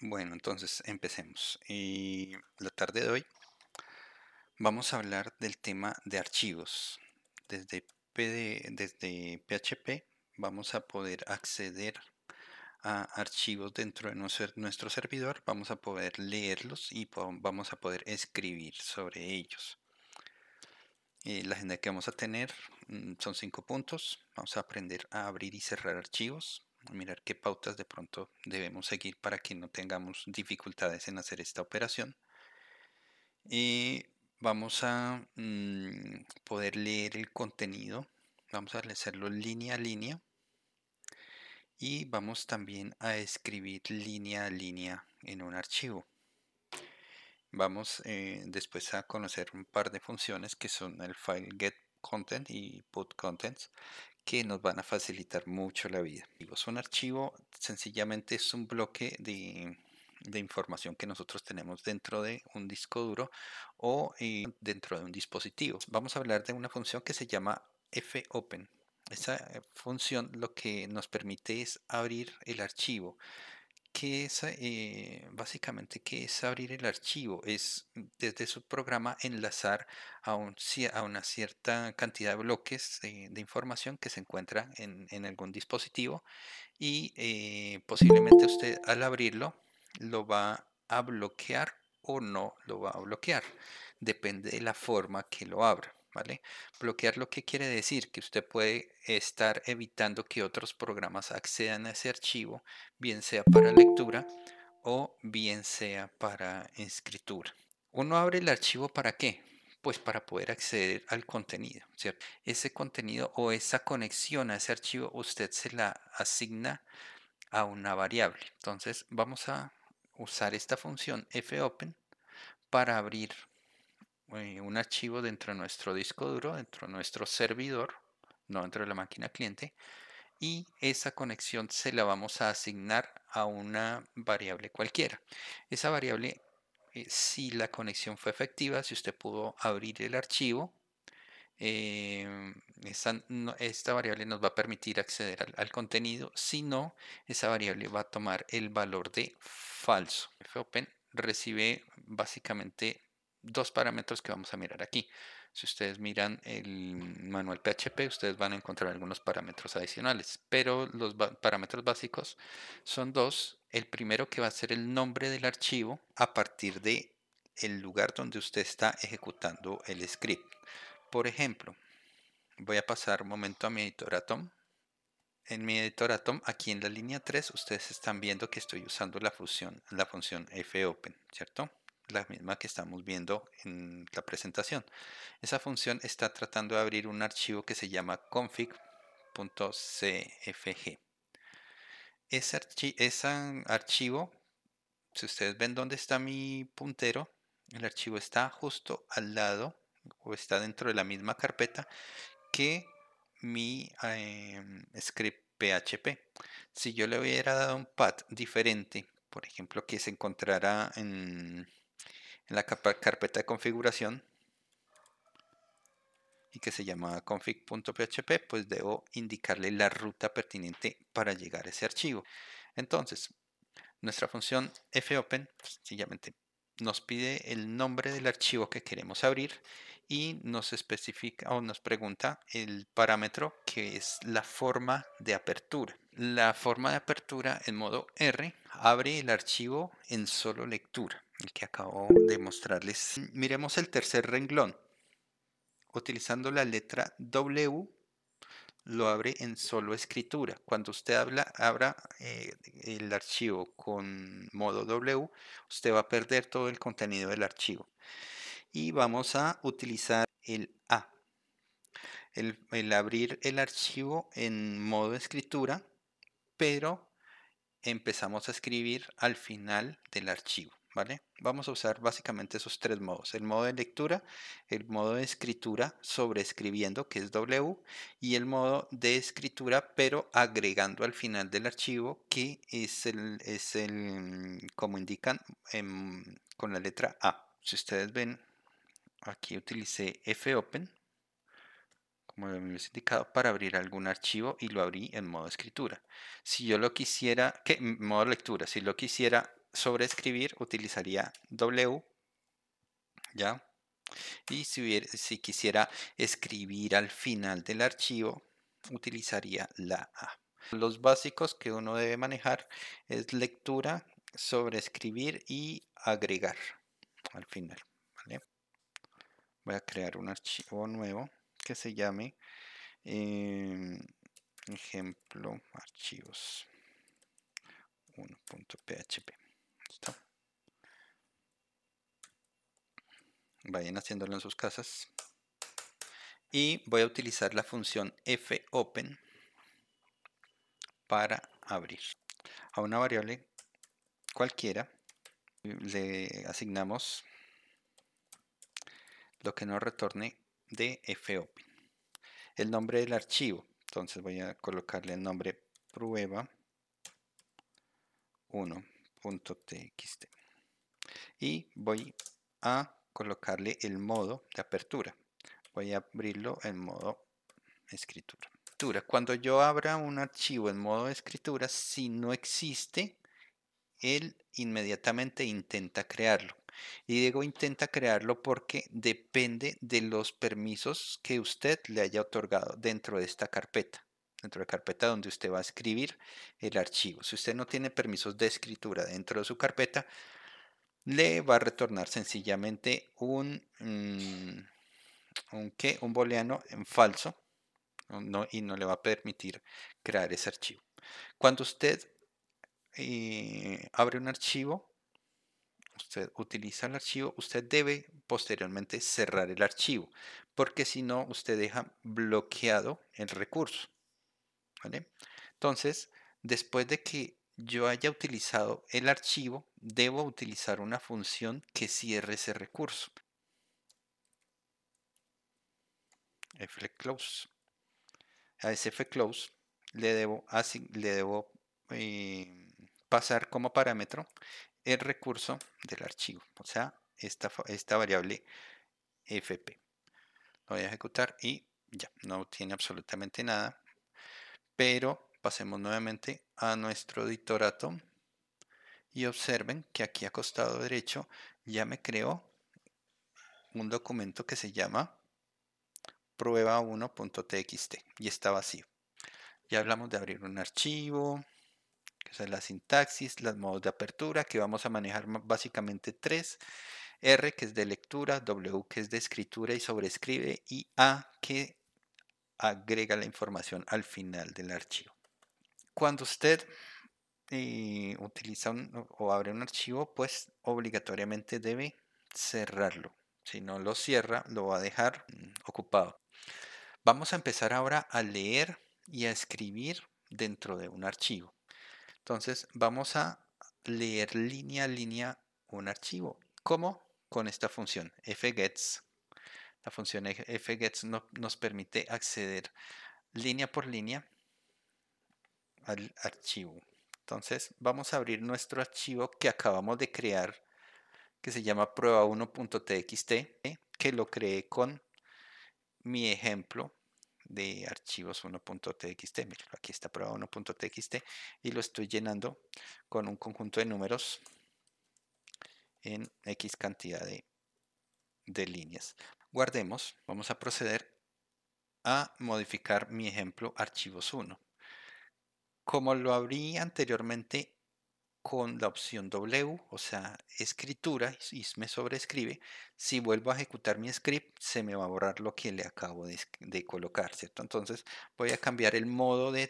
Bueno, entonces empecemos. la tarde de hoy vamos a hablar del tema de archivos. Desde, PHP vamos a poder acceder a archivos dentro de nuestro servidor, vamos a poder leerlos y vamos a poder escribir sobre ellos. Eh, la agenda que vamos a tener mm, son cinco puntos. Vamos a aprender a abrir y cerrar archivos mirar qué pautas de pronto debemos seguir para que no tengamos dificultades en hacer esta operación. Y vamos a mm, poder leer el contenido, vamos a hacerlo línea a línea y vamos también a escribir línea a línea en un archivo. Vamos eh, después a conocer un par de funciones que son el file get content y put contents que nos van a facilitar mucho la vida. Un archivo sencillamente es un bloque de, información que nosotros tenemos dentro de un disco duro o eh, dentro de un dispositivo. Vamos a hablar de una función que se llama fopen. Esa eh, función lo que nos permite es abrir el archivo que es, eh, básicamente, que es abrir el archivo? Es desde su programa enlazar a, a una cierta cantidad de bloques eh, de información que se encuentra en, algún dispositivo y eh, posiblemente usted al abrirlo lo va a bloquear o no lo va a bloquear. Depende de la forma que lo abra. Bloquear lo que quiere decir que usted puede estar evitando que otros programas accedan a ese archivo, bien sea para lectura o bien sea para escritura. Uno abre el archivo para qué? Pues para poder acceder al contenido, Ese contenido o esa conexión a ese archivo usted se la asigna a una variable. Entonces vamos a usar esta función fopen para abrir eh, un archivo dentro de nuestro disco duro, dentro de nuestro servidor, no dentro de la máquina cliente, y esa conexión se la vamos a asignar a una variable cualquiera. Esa variable, eh, si la conexión fue efectiva, si usted pudo abrir el archivo, em, esta, variable nos va a permitir acceder al, al, contenido. Si no, esa variable va a tomar el valor de falso. fopen recibe básicamente dos parámetros que vamos a mirar aquí. Si ustedes miran el manual PHP, ustedes van a encontrar algunos parámetros adicionales, pero los parámetros básicos son dos. El primero que va a ser el nombre del archivo a partir de el lugar donde usted está ejecutando el script. Por ejemplo, voy a pasar un momento a mi editor Atom. En mi editor Atom, aquí en la línea 3, ustedes están viendo que estoy usando la función, la función fopen, ¿cierto? la misma que estamos viendo en la presentación. Esa función está tratando de abrir un archivo que se llama config.cfg. Ese, archivo, si ustedes ven dónde está mi puntero, el archivo está justo al lado o está dentro de la misma carpeta que mi em, script PHP. Si yo le hubiera dado un path diferente, por ejemplo, que se encontrará en en la carpeta de configuración y que se llama config.php, pues debo indicarle la ruta pertinente para llegar a ese archivo. Entonces, nuestra función fopen sencillamente nos pide el nombre del archivo que queremos abrir y nos especifica o nos pregunta el parámetro que es la forma de apertura. La forma de apertura en modo R abre el archivo en solo lectura el que acabo de mostrarles. Mm, miremos el tercer renglón. Utilizando la letra W, lo abre en solo escritura. Cuando usted habla, abra eh, el archivo con modo W, usted va a perder todo el contenido del archivo. Y vamos a utilizar el A. el abrir el archivo en modo escritura, pero empezamos a escribir al final del archivo. Vamos a usar básicamente esos tres modos, el modo de lectura, el modo de escritura sobre sobreescribiendo, que es W, y el modo de escritura, pero agregando al final del archivo, que es el, es el como indican, em, con la letra A. Si ustedes ven, aquí utilicé fopen, como lo he indicado, para abrir algún archivo y lo abrí en modo escritura. Si yo lo quisiera, que modo lectura, si lo quisiera sobreescribir utilizaría W, ¿ya? Y si, si quisiera escribir al final del archivo, utilizaría la A. Los básicos que uno debe manejar es lectura, sobreescribir y agregar al final. Voy a crear un archivo nuevo que se llame em, ejemplo archivos 1.php. vayan haciéndolo en sus casas. Y voy a utilizar la función fopen para abrir. A una variable cualquiera le asignamos lo que nos retorne de fopen. El nombre del archivo, entonces voy a colocarle el nombre prueba 1.txt y voy a colocarle el modo de apertura. Voy a abrirlo en modo escritura. Cuando yo abra un archivo en modo escritura, si no existe, él inmediatamente intenta crearlo. Y digo intenta crearlo porque depende de los permisos que usted le haya otorgado dentro de esta carpeta, dentro de la carpeta donde usted va a escribir el archivo. Si usted no tiene permisos de escritura dentro de su carpeta, le va a retornar sencillamente un, aunque mm, un, booleano en falso y no le va a permitir crear ese archivo. Cuando usted eh, abre un archivo, usted utiliza el archivo, usted debe posteriormente cerrar el archivo, porque si no, usted deja bloqueado el recurso. Entonces, después de que yo haya utilizado el archivo, debo utilizar una función que cierre ese recurso. fclose. A ese fclose le debo, le debo eh, pasar como parámetro el recurso del archivo, o sea, esta, esta variable fp. Lo voy a ejecutar y ya, no tiene absolutamente nada, pero pasemos nuevamente a nuestro editorato y observen que aquí a costado derecho ya me creó un documento que se llama prueba1.txt y está vacío. Ya hablamos de abrir un archivo, que es la sintaxis, los modos de apertura, que vamos a manejar básicamente tres. R que es de lectura, W que es de escritura y sobrescribe y A que agrega la información al final del archivo cuando usted eh, utiliza o abre un archivo, pues obligatoriamente debe cerrarlo. Si no lo cierra, lo va a dejar mm, ocupado. Vamos a empezar ahora a leer y a escribir dentro de un archivo. Entonces vamos a leer línea a línea un archivo. ¿Cómo? Con esta función fgets. La función e, fgets nos permite acceder línea por línea archivo. Entonces vamos a abrir nuestro archivo que acabamos de crear, que se llama prueba1.txt, que lo creé con mi ejemplo de archivos 1.txt. aquí está prueba 1.txt y lo estoy llenando con un conjunto de números en X cantidad de líneas. Guardemos, vamos a proceder a modificar mi ejemplo archivos 1 como lo abrí anteriormente con la opción W, o sea, escritura, y me sobreescribe, si vuelvo a ejecutar mi script, se me va a borrar lo que le acabo de, colocar, ¿cierto? Entonces voy a cambiar el modo de,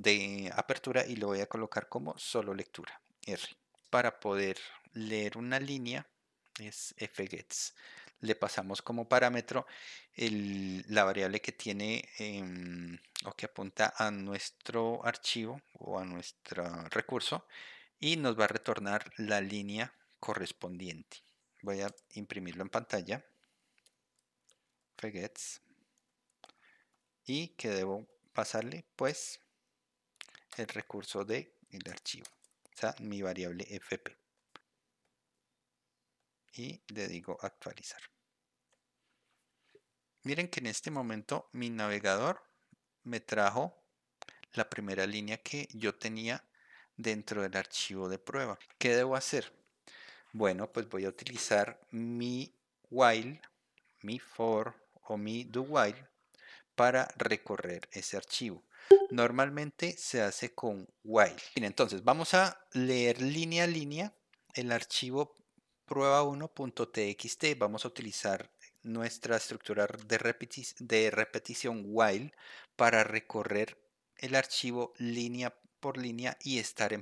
de apertura y lo voy a colocar como solo lectura, R. Para poder leer una línea es fgets le pasamos como parámetro la variable que tiene em, o que apunta a nuestro archivo o a nuestro recurso y nos va a retornar la línea correspondiente. Voy a imprimirlo en pantalla. Fegets. ¿Y que debo pasarle? Pues el recurso de archivo, o sea, mi variable fp. Y le digo actualizar. Miren que en este momento mi navegador me trajo la primera línea que yo tenía dentro del archivo de prueba. ¿Qué debo hacer? Bueno, pues voy a utilizar mi while, mi for o mi do while para recorrer ese archivo. Normalmente se hace con while. Bien, entonces vamos a leer línea a línea el archivo prueba1.txt. Vamos a utilizar nuestra estructura de, repetición while para recorrer el archivo línea por línea y estar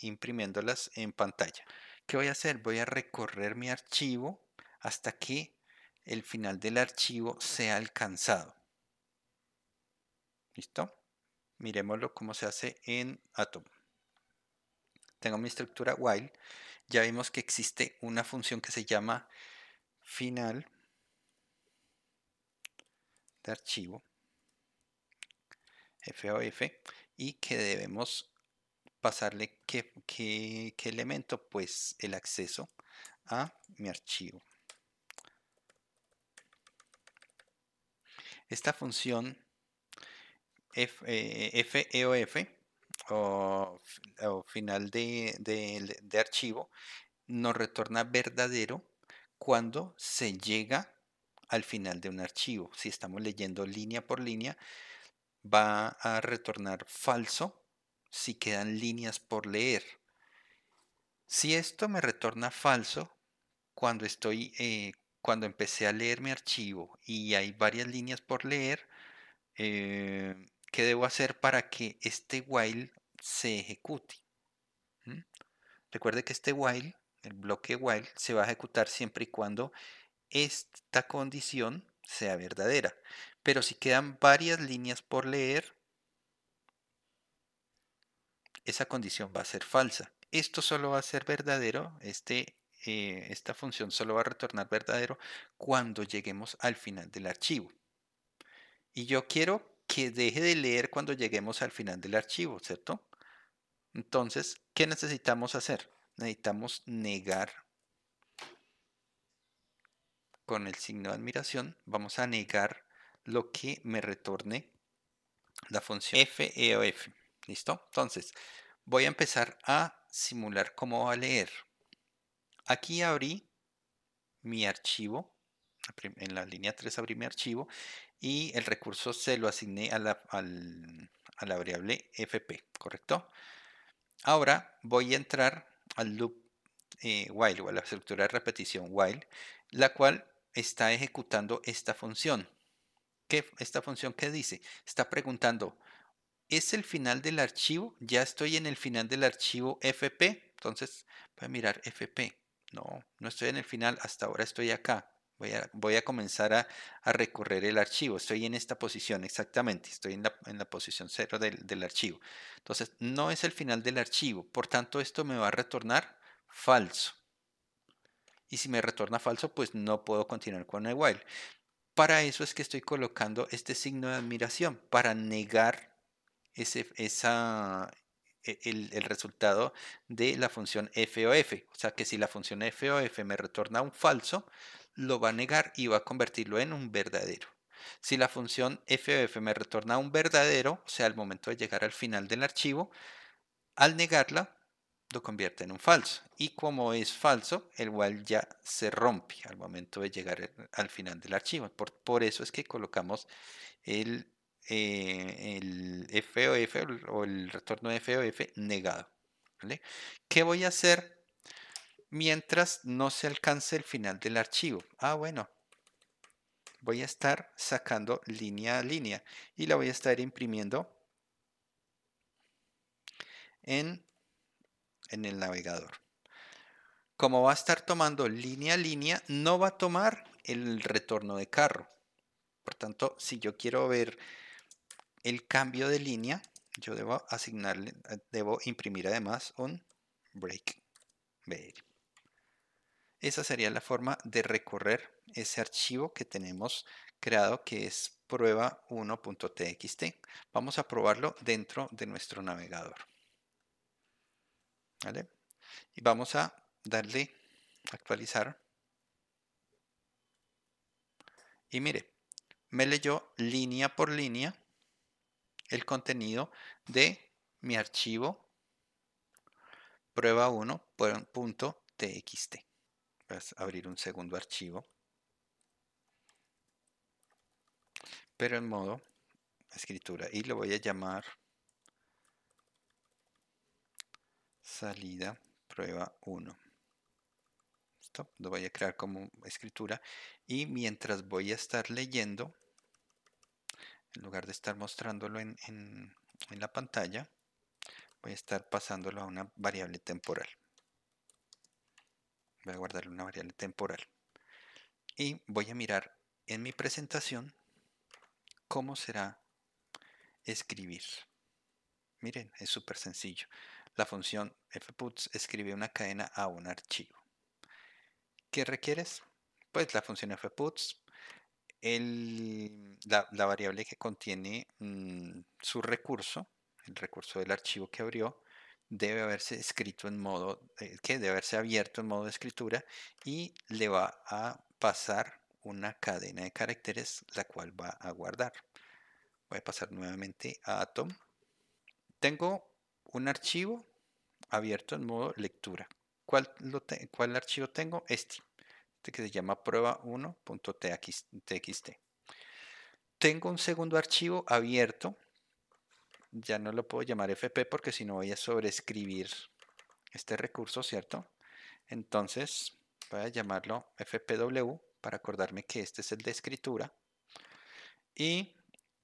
imprimiéndolas en pantalla. ¿Qué voy a hacer? Voy a recorrer mi archivo hasta que el final del archivo sea alcanzado. ¿Listo? Miremoslo cómo se hace en Atom. Tengo mi estructura while. Ya vimos que existe una función que se llama final este archivo FOF y que debemos pasarle que elemento, pues el acceso a mi archivo. Esta función F, eh, e o, final de, de archivo nos retorna verdadero cuando se llega al final de un archivo. Si estamos leyendo línea por línea, va a retornar falso si quedan líneas por leer. Si esto me retorna falso cuando estoy eh, cuando empecé a leer mi archivo y hay varias líneas por leer, eh, ¿qué debo hacer para que este while se ejecute? ¿Mm? Recuerde que este while, el bloque while, se va a ejecutar siempre y cuando esta condición sea verdadera. Pero si quedan varias líneas por leer, esa condición va a ser falsa. Esto solo va a ser verdadero, este, eh, esta función solo va a retornar verdadero cuando lleguemos al final del archivo. Y yo quiero que deje de leer cuando lleguemos al final del archivo, ¿cierto? Entonces, ¿qué necesitamos hacer? Necesitamos negar con el signo de admiración, vamos a negar lo que me retorne la función feof. E ¿Listo? Entonces, voy a empezar a simular cómo va a leer. Aquí abrí mi archivo, en la línea 3 abrí mi archivo y el recurso se lo asigné a la, variable fp, ¿correcto? Ahora voy a entrar al loop eh, while o a la estructura de repetición while, la cual está ejecutando esta función. ¿Qué, ¿Esta función qué dice? Está preguntando, ¿es el final del archivo? Ya estoy en el final del archivo FP. Entonces voy a mirar FP. No, no estoy en el final, hasta ahora estoy acá. Voy a, voy a comenzar a, recorrer el archivo. Estoy en esta posición exactamente. Estoy en la, posición cero del, del archivo. Entonces, no es el final del archivo. Por tanto, esto me va a retornar falso y si me retorna falso, pues no puedo continuar con el while. Para eso es que estoy colocando este signo de admiración, para negar ese, esa, e, el, el, resultado de la función FOF. O sea que si la función FOF me retorna un falso, lo va a negar y va a convertirlo en un verdadero. Si la función FOF me retorna un verdadero, o sea, al momento de llegar al final del archivo, al negarla, lo convierte en un falso. Y como es falso, el while ya se rompe al momento de llegar eh, al final del archivo. Por, eso es que colocamos el, FOF eh, o el retorno de FOF negado. ¿vale? ¿Qué voy a hacer mientras no se alcance el final del archivo? Ah, bueno. Voy a estar sacando línea a línea y la voy a estar imprimiendo en en el navegador. Como va a estar tomando línea a línea, no va a tomar el retorno de carro. Por tanto, si yo quiero ver el cambio de línea, yo debo asignarle, debo imprimir además un break. Esa sería la forma de recorrer ese archivo que tenemos creado que es prueba1.txt. Vamos a probarlo dentro de nuestro navegador. Y vamos a darle actualizar. Y mire, me leyó línea por línea el contenido de mi archivo prueba 1.txt. Voy a abrir un segundo archivo. Pero en modo escritura. Y lo voy a llamar salida prueba 1. Lo voy a crear como escritura y mientras voy a estar leyendo, en lugar de estar mostrándolo en, en la pantalla, voy a estar pasándolo a una variable temporal. Voy a guardarle una variable temporal. Y voy a mirar en mi presentación cómo será escribir. Miren, es súper sencillo. La función fputs escribe una cadena a un archivo. ¿Qué requieres? Pues la función fputs, la, variable que contiene mm, su recurso, el recurso del archivo que abrió, debe haberse escrito en modo, eh, que debe haberse abierto en modo de escritura y le va a pasar una cadena de caracteres la cual va a guardar. Voy a pasar nuevamente a Atom. Tengo un archivo abierto en modo lectura. ¿Cuál, archivo tengo? Este, este que se llama prueba1.txt. Tengo un segundo archivo abierto. Ya no lo puedo llamar FP porque si no voy a sobreescribir este recurso, ¿cierto? Entonces voy a llamarlo FPW para acordarme que este es el de escritura. Y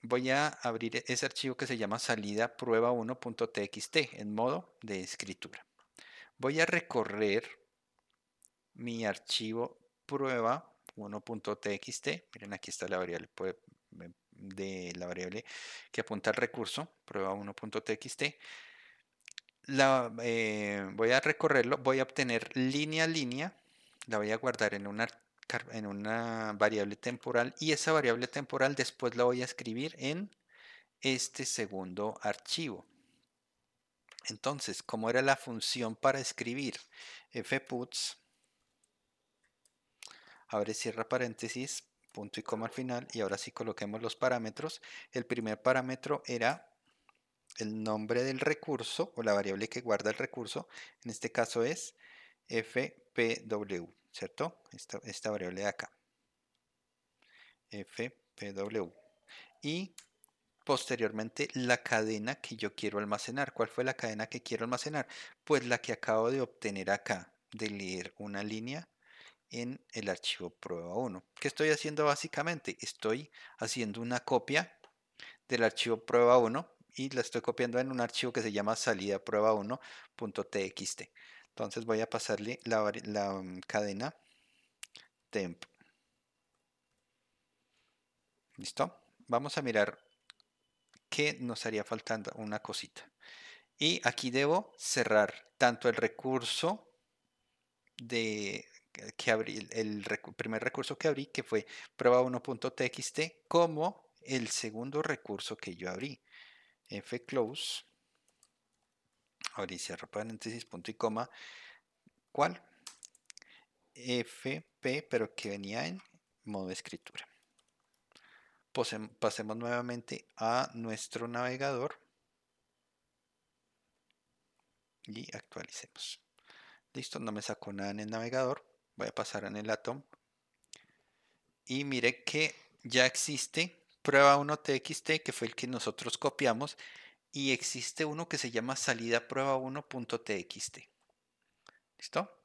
voy a abrir ese archivo que se llama salida prueba1.txt en modo de escritura. Voy a recorrer mi archivo prueba1.txt. Miren, aquí está la variable de la variable que apunta al recurso, prueba1.txt. Eh, voy a recorrerlo, voy a obtener línea a línea, la voy a guardar en, un archivo en una variable temporal y esa variable temporal después la voy a escribir en este segundo archivo. Entonces, como era la función para escribir fputs? Abre, cierra paréntesis, punto y coma al final y ahora sí coloquemos los parámetros. El primer parámetro era el nombre del recurso o la variable que guarda el recurso, en este caso es fpw. ¿cierto? Esta, variable de acá, fpw. Y posteriormente la cadena que yo quiero almacenar. ¿Cuál fue la cadena que quiero almacenar? Pues la que acabo de obtener acá, de leer una línea en el archivo prueba 1. ¿Qué estoy haciendo básicamente? Estoy haciendo una copia del archivo prueba 1 y la estoy copiando en un archivo que se llama salida prueba 1.txt. Entonces voy a pasarle la, mm, cadena temp. ¿Listo? Vamos a mirar qué nos haría faltando una cosita. Y aquí debo cerrar tanto el recurso de que abrí, el primer recurso que abrí, que fue prueba1.txt, como el segundo recurso que yo abrí, fclose Ahora y cierro paréntesis, punto y coma. ¿Cuál? FP, pero que venía en modo escritura. pasemos nuevamente a nuestro navegador y actualicemos. Listo, no me sacó nada en el navegador. Voy a pasar en el Atom. Y mire que ya existe prueba 1txt, que fue el que nosotros copiamos, y existe uno que se llama salida prueba 1.txt. ¿Listo?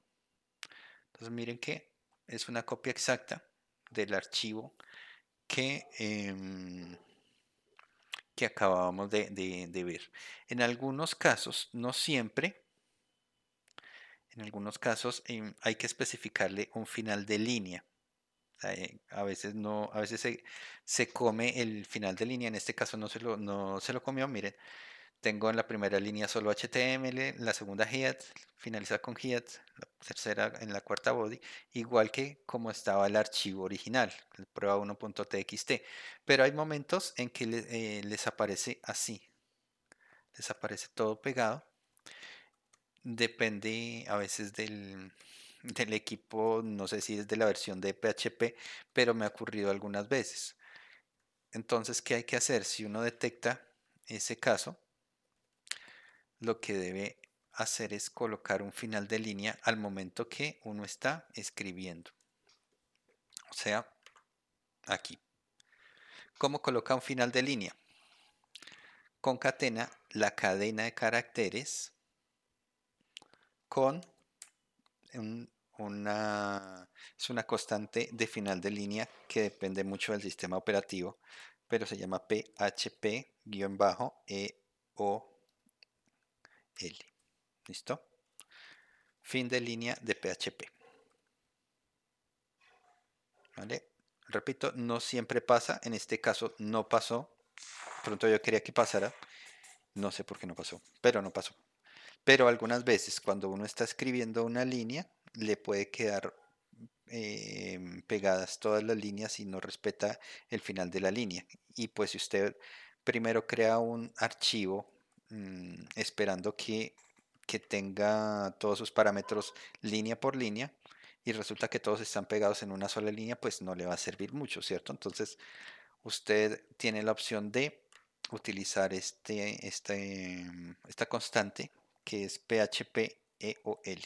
Entonces miren que es una copia exacta del archivo que, em, que acabábamos de, ver. En algunos casos, no siempre, en algunos casos em, hay que especificarle un final de línea. Eh, a veces no, a veces se, come el final de línea, en este caso no se lo, se lo comió, miren. Tengo en la primera línea solo HTML, la segunda head, finaliza con head, la tercera en la cuarta body, igual que como estaba el archivo original, el prueba 1.txt. Pero hay momentos en que eh, les aparece así, les aparece todo pegado. Depende a veces del, del equipo, no sé si es de la versión de PHP, pero me ha ocurrido algunas veces. Entonces, ¿qué hay que hacer? Si uno detecta ese caso, lo que debe hacer es colocar un final de línea al momento que uno está escribiendo. O sea, aquí. ¿Cómo coloca un final de línea? Concatena la cadena de caracteres con una, es una constante de final de línea que depende mucho del sistema operativo, pero se llama PHP-EOL. ¿Listo? Fin de línea de PHP. ¿Vale? Repito, no siempre pasa, en este caso no pasó. Pronto yo quería que pasara. No sé por qué no pasó, pero no pasó. Pero algunas veces cuando uno está escribiendo una línea, le puede quedar em, pegadas todas las líneas y no respeta el final de la línea. Y pues si usted primero crea un archivo mm, esperando que, que tenga todos sus parámetros línea por línea y resulta que todos están pegados en una sola línea, pues no le va a servir mucho, ¿cierto? Entonces usted tiene la opción de utilizar este, este esta constante que es PHP EOL,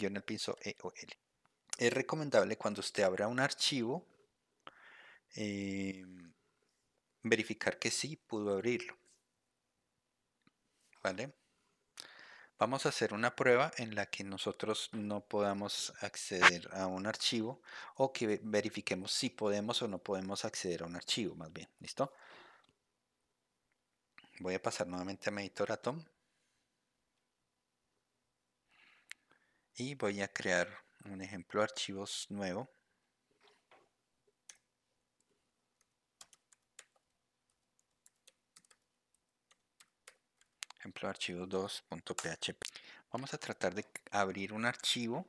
en el piso EOL. Es recomendable cuando usted abra un archivo em, verificar que sí pudo abrirlo. ¿Vale? Vamos a hacer una prueba en la que nosotros no podamos acceder a un archivo o que verifiquemos si podemos o no podemos acceder a un archivo, más bien. ¿Listo? Voy a pasar nuevamente a mi editor Atom. y voy a crear un ejemplo de archivos nuevo ejemplo archivos 2.php vamos a tratar de abrir un archivo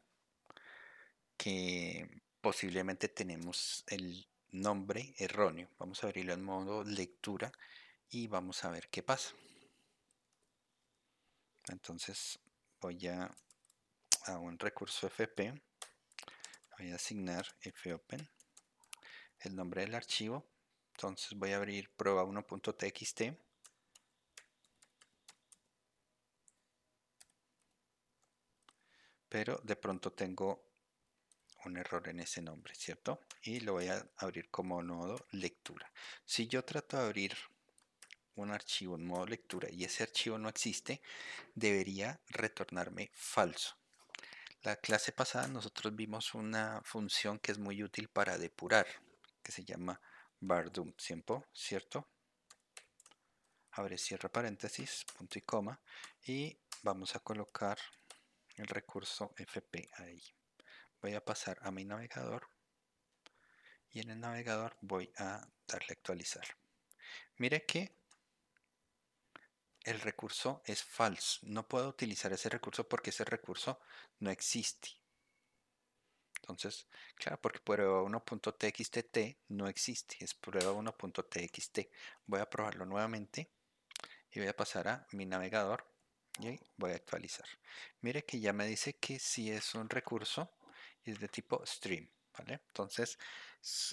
que posiblemente tenemos el nombre erróneo vamos a abrirlo en modo lectura y vamos a ver qué pasa entonces voy a a un recurso FP, voy a asignar fopen, el nombre del archivo, entonces voy a abrir prueba 1txt pero de pronto tengo un error en ese nombre, ¿cierto? Y lo voy a abrir como nodo lectura. Si yo trato de abrir un archivo en modo lectura y ese archivo no existe, debería retornarme falso. La clase pasada nosotros vimos una función que es muy útil para depurar, que se llama bardum, ¿cierto? Abre, cierra paréntesis, punto y coma, y vamos a colocar el recurso FP ahí. Voy a pasar a mi navegador y en el navegador voy a darle actualizar. Mire que el recurso es falso. No puedo utilizar ese recurso porque ese recurso no existe. Entonces, claro, porque prueba 1txt no existe, es prueba 1.txt. Voy a probarlo nuevamente y voy a pasar a mi navegador y voy a actualizar. Mire que ya me dice que si es un recurso es de tipo stream. ¿vale? Entonces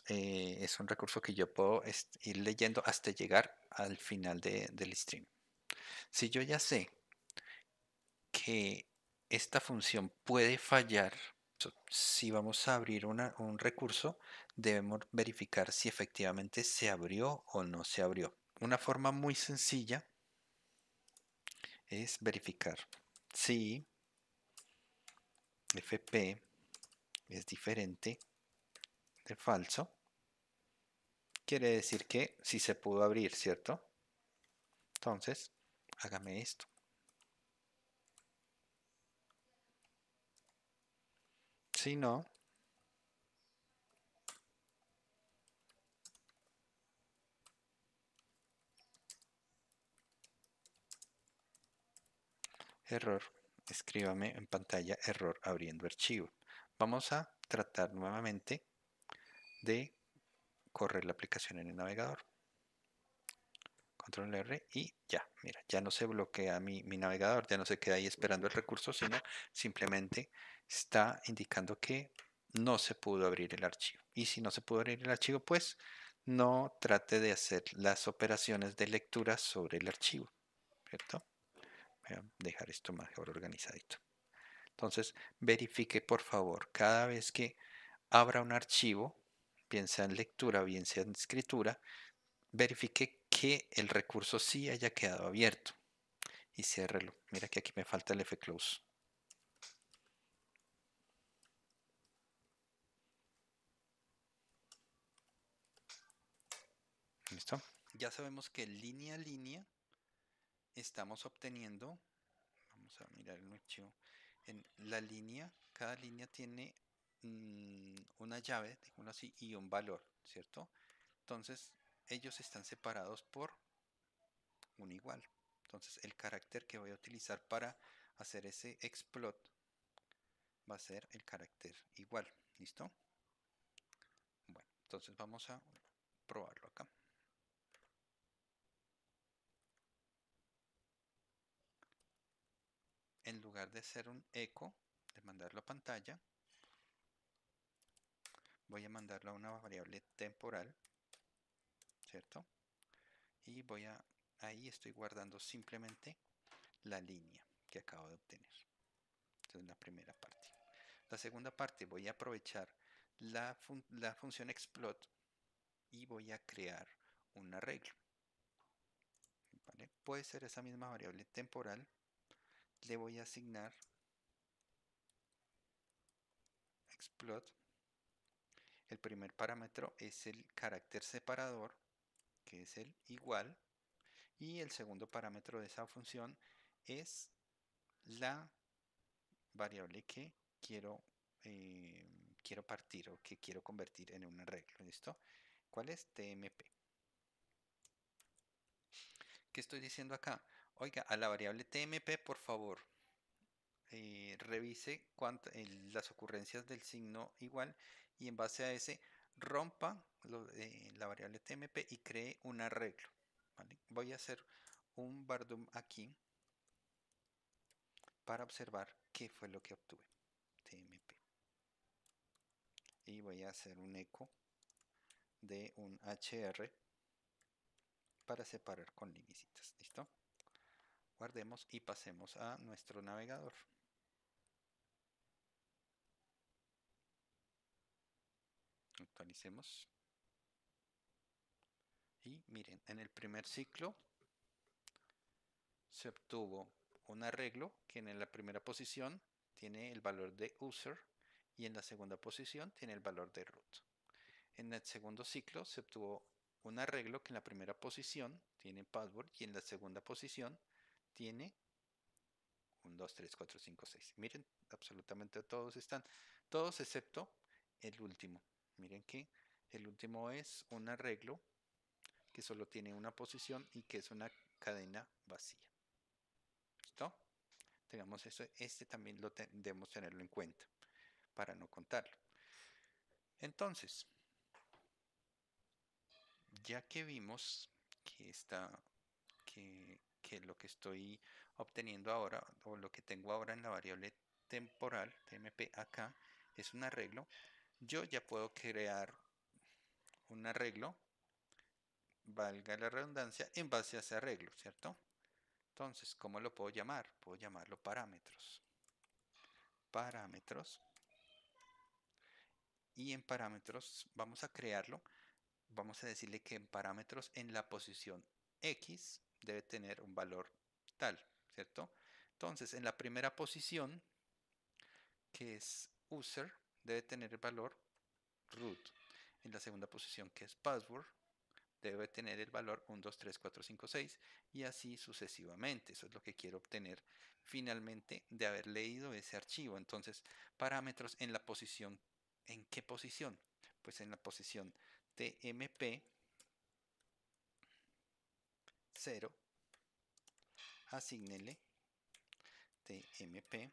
eh, es un recurso que yo puedo ir leyendo hasta llegar al final del stream. Si yo ya sé que esta función puede fallar, si vamos a abrir un recurso, debemos verificar si efectivamente se abrió o no se abrió. Una forma muy sencilla es verificar si fp es diferente de falso. Quiere decir que si se pudo abrir, ¿cierto? Entonces, hágame esto. Si no, error, escríbame en pantalla error abriendo archivo. Vamos a tratar nuevamente de correr la aplicación en el navegador control R y ya, mira, ya no se bloquea mi, navegador, ya no se queda ahí esperando el recurso, sino simplemente está indicando que no se pudo abrir el archivo. Y si no se pudo abrir el archivo, pues no trate de hacer las operaciones de lectura sobre el archivo, ¿cierto? Voy a dejar esto mejor organizadito. Entonces, verifique por favor, cada vez que abra un archivo, bien sea en lectura, bien sea en escritura, verifique que el recurso sí haya quedado abierto. Y ciérrelo. Mira que aquí me falta el fclose. ¿Listo? Ya sabemos que línea a línea estamos obteniendo, vamos a mirar el archivo, en la línea, cada línea tiene mm, una llave, así, y un valor, ¿cierto? Entonces, ellos están separados por un igual. Entonces el carácter que voy a utilizar para hacer ese explot va a ser el carácter igual. ¿Listo? Bueno, entonces vamos a probarlo acá. En lugar de hacer un eco, de mandarlo a pantalla, voy a mandarlo a una variable temporal ¿cierto? Y voy a, ahí estoy guardando simplemente la línea que acabo de obtener. Entonces la primera parte. La segunda parte voy a aprovechar la, función explot y voy a crear un arreglo. Puede ser esa misma variable temporal. Le voy a asignar explot. El primer parámetro es el carácter separador que es el igual, y el segundo parámetro de esa función es la variable que quiero, eh, quiero partir o que quiero convertir en un arreglo, ¿listo? ¿Cuál es? TMP. ¿Qué estoy diciendo acá? Oiga, a la variable TMP, por favor, eh, revise cuántas las ocurrencias del signo igual y en base a ese rompa eh, la variable tmp y cree un arreglo. Voy a hacer un bardum aquí para observar qué fue lo que obtuve. tmp. Y voy a hacer un eco de un hr para separar con líneas, ¿Listo? Guardemos y pasemos a nuestro navegador. actualicemos. Y miren, en el primer ciclo se obtuvo un arreglo que en la primera posición tiene el valor de user y en la segunda posición tiene el valor de root. En el segundo ciclo se obtuvo un arreglo que en la primera posición tiene password y en la segunda posición tiene 1, 2, 3, 4, 5, 6. Miren, absolutamente todos están, todos excepto el último. Miren que el último es un arreglo que solo tiene una posición y que es una cadena vacía. ¿Listo? eso, este también lo debemos tenerlo en cuenta para no contarlo. Entonces, ya que vimos que está que, que lo que estoy obteniendo ahora o lo que tengo ahora en la variable temporal, TMP acá, es un arreglo, yo ya puedo crear un arreglo, valga la redundancia, en base a ese arreglo, ¿cierto? Entonces, ¿cómo lo puedo llamar? Puedo llamarlo parámetros. Parámetros. Y en parámetros vamos a crearlo. Vamos a decirle que en parámetros en la posición X debe tener un valor tal, ¿cierto? Entonces, en la primera posición, que es user, debe tener el valor root. En la segunda posición, que es password, debe tener el valor 1, 2, 3, 4, 5, 6 y así sucesivamente. Eso es lo que quiero obtener finalmente de haber leído ese archivo. Entonces, parámetros en la posición. ¿En qué posición? Pues en la posición TMP 0. Asignele TMP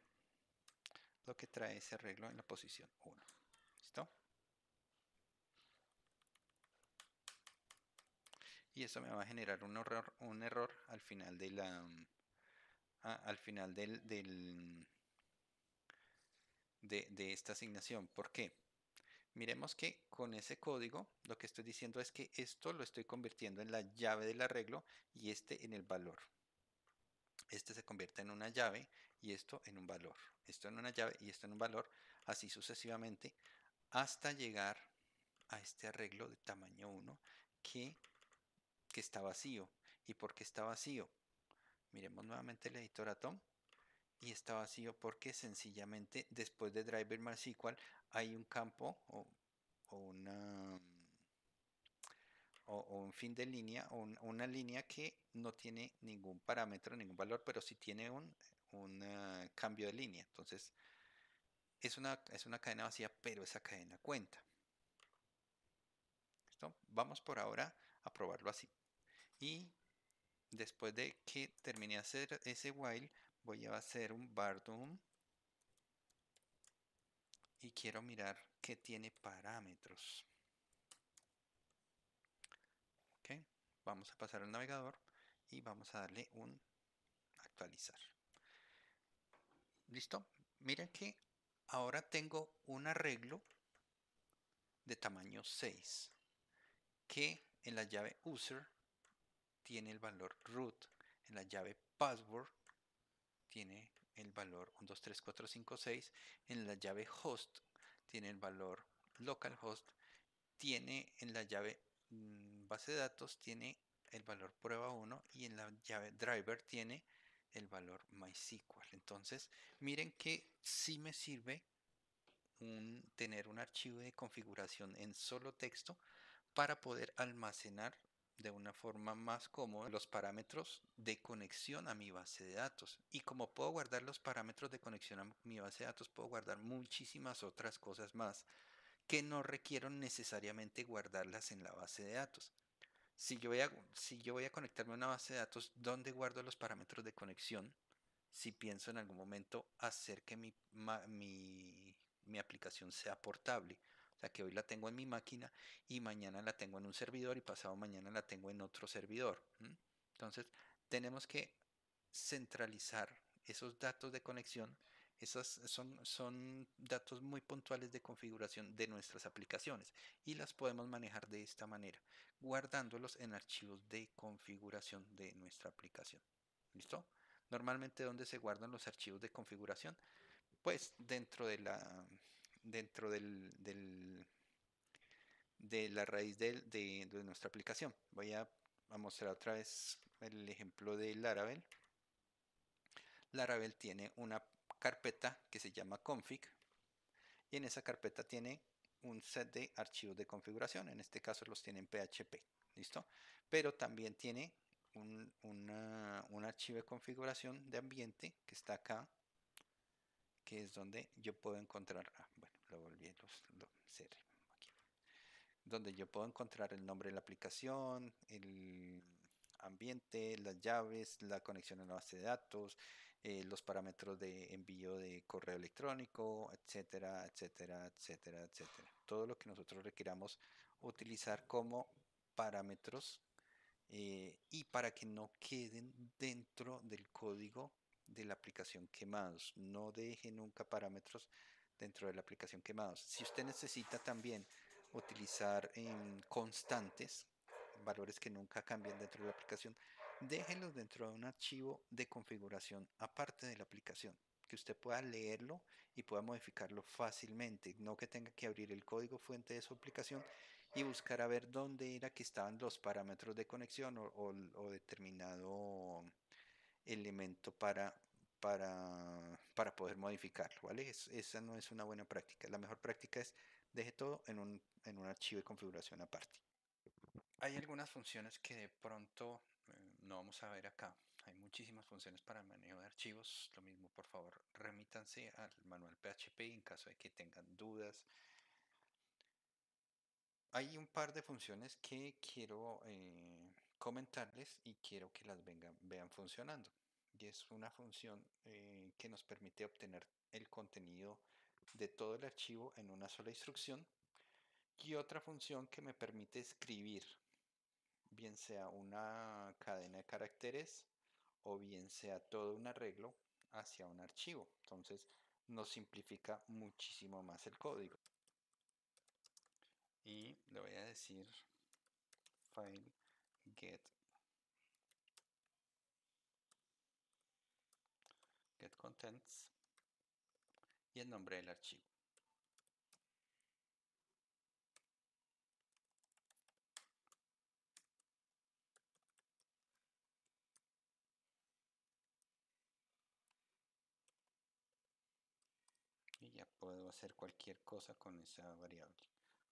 que trae ese arreglo en la posición 1. ¿Listo? Y eso me va a generar un error, un error al final de la... Mm, ah, al final del, mm, de, de, esta asignación. ¿Por qué? Miremos que con ese código lo que estoy diciendo es que esto lo estoy convirtiendo en la llave del arreglo y este en el valor. Este se convierte en una llave y esto en un valor. Esto en una llave y esto en un valor, así sucesivamente, hasta llegar a este arreglo de tamaño 1 que, está vacío. ¿Y por qué está vacío? Miremos nuevamente el editor Atom y está vacío porque sencillamente después de driver MySQL hay un campo o una, o, un fin de línea, o una línea que no tiene ningún parámetro, ningún valor, pero si tiene un, ah, cambio de línea. Entonces, es una, es una cadena vacía, pero esa cadena cuenta. esto Vamos por ahora a probarlo así. Y después de que termine de hacer ese while, voy a hacer un doom y quiero mirar que tiene parámetros. vamos a pasar al navegador y vamos a darle un actualizar. ¿Listo? Miren que ahora tengo un arreglo de tamaño 6 que en la llave user tiene el valor root, en la llave password tiene el valor 123456, en la llave host tiene el valor localhost, tiene en la llave mm, base de datos tiene el valor prueba 1 y en la llave driver tiene el valor MySQL. Entonces, miren que sí me sirve tener un archivo de configuración en solo texto para poder almacenar de una forma más cómoda los parámetros de conexión a mi base de datos. Y como puedo guardar los parámetros de conexión a mi base de datos, puedo guardar muchísimas otras cosas más que no requieren necesariamente guardarlas en la base de datos si yo, voy a, si yo voy a conectarme a una base de datos, ¿dónde guardo los parámetros de conexión? Si pienso en algún momento hacer que mi, mi, aplicación sea portable. O sea, que hoy la tengo en mi máquina y mañana la tengo en un servidor y pasado mañana la tengo en otro servidor. Entonces, tenemos que centralizar esos datos de conexión esos son, son datos muy puntuales de configuración de nuestras aplicaciones y las podemos manejar de esta manera, guardándolos en archivos de configuración de nuestra aplicación. ¿Listo? Normalmente, ¿dónde se guardan los archivos de configuración? Pues dentro de la, dentro del, de la raíz de, nuestra aplicación. Voy a, a, mostrar otra vez el ejemplo de Laravel. Laravel tiene una, carpeta que se llama config y en esa carpeta tiene un set de archivos de configuración, en este caso los tienen en PHP, ¿listo? Pero también tiene un, un archivo de configuración de ambiente que está acá, que es donde yo puedo encontrar, ah, bueno, lo donde yo puedo encontrar el nombre de la aplicación, el ambiente, las llaves, la conexión a la base de datos, eh, los parámetros de envío de correo electrónico, etcétera, etcétera, etcétera, etcétera. Todo lo que nosotros requiramos utilizar como parámetros eh, y para que no queden dentro del código de la aplicación quemados. No deje nunca parámetros dentro de la aplicación quemados. Si usted necesita también utilizar constantes, valores que nunca cambian dentro de la aplicación, déjenlos dentro de un archivo de configuración aparte de la aplicación, que usted pueda leerlo y pueda modificarlo fácilmente, no que tenga que abrir el código fuente de su aplicación y buscar a ver dónde era que estaban los parámetros de conexión o, determinado elemento para, para, poder modificarlo, ¿vale? esa no es una buena práctica. La mejor práctica es deje todo en un, en un archivo de configuración aparte. Hay algunas funciones que de pronto no vamos a ver acá. Hay muchísimas funciones para manejo de archivos. Lo mismo, por favor, remítanse al manual PHP en caso de que tengan dudas. Hay un par de funciones que quiero eh, comentarles y quiero que las vengan, vean funcionando. Y es una función eh, que nos permite obtener el contenido de todo el archivo en una sola instrucción. Y otra función que me permite escribir bien sea una cadena de caracteres o bien sea todo un arreglo hacia un archivo. Entonces nos simplifica muchísimo más el código. Y le voy a decir file get get contents y el nombre del archivo. puedo hacer cualquier cosa con esa variable.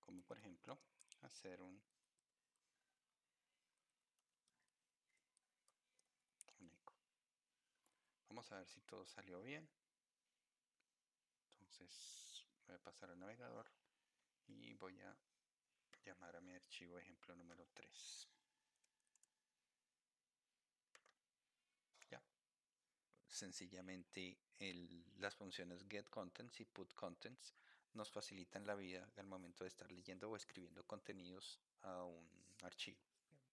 Como por ejemplo, hacer un Vamos a ver si todo salió bien. Entonces voy a pasar al navegador y voy a llamar a mi archivo ejemplo número 3. sencillamente el, las funciones get contents y put contents nos facilitan la vida al momento de estar leyendo o escribiendo contenidos a un archivo.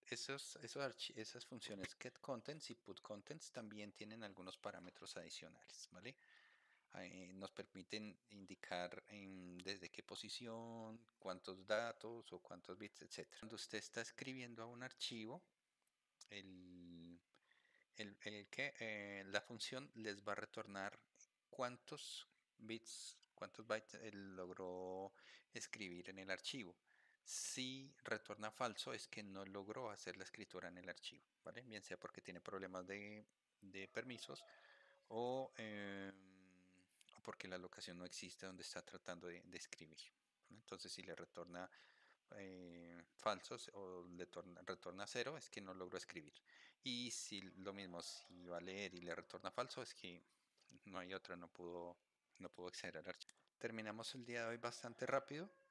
Esos, esos esas funciones get contents y put contents también tienen algunos parámetros adicionales, ¿vale? Eh, nos permiten indicar desde qué posición, cuántos datos o cuántos bits, etc. Cuando usted está escribiendo a un archivo, el el, que eh, la función les va a retornar cuántos bits, cuántos bytes eh, logró escribir en el archivo. Si retorna falso es que no logró hacer la escritura en el archivo, Bien sea porque tiene problemas de, permisos em, o, porque la locación no existe donde está tratando de, escribir. Entonces si le retorna eh, falsos o le retorna cero es que no logró escribir. Y si lo mismo, si va a leer y le retorna falso, es que no hay otra, no pudo, no pudo acceder al archivo. Terminamos el día de hoy bastante rápido.